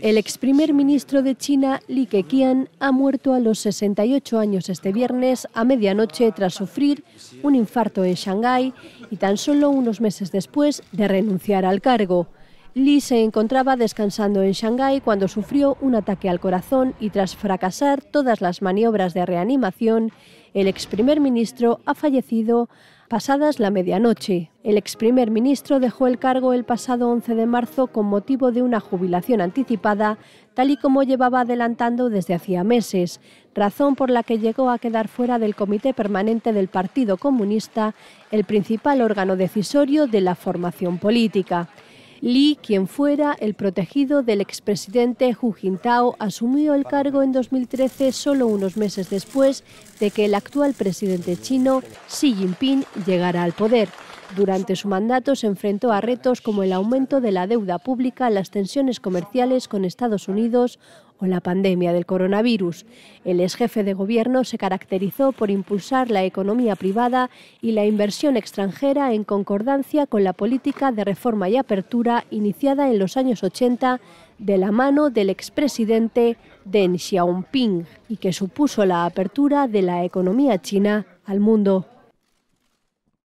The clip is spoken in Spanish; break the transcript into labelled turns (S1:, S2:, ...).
S1: El ex primer ministro de China, Li Keqiang, ha muerto a los 68 años este viernes a medianoche tras sufrir un infarto en Shanghái y tan solo unos meses después de renunciar al cargo. Lee se encontraba descansando en Shanghái cuando sufrió un ataque al corazón y tras fracasar todas las maniobras de reanimación, el ex primer ministro ha fallecido pasadas la medianoche. El ex primer ministro dejó el cargo el pasado 11 de marzo con motivo de una jubilación anticipada, tal y como llevaba adelantando desde hacía meses, razón por la que llegó a quedar fuera del Comité Permanente del Partido Comunista, el principal órgano decisorio de la formación política. Li, quien fuera el protegido del expresidente Hu Jintao, asumió el cargo en 2013 solo unos meses después de que el actual presidente chino Xi Jinping llegara al poder. Durante su mandato se enfrentó a retos como el aumento de la deuda pública, las tensiones comerciales con Estados Unidos o la pandemia del coronavirus. El ex jefe de gobierno se caracterizó por impulsar la economía privada y la inversión extranjera en concordancia con la política de reforma y apertura iniciada en los años 80 de la mano del expresidente Deng Xiaoping y que supuso la apertura de la economía china al mundo.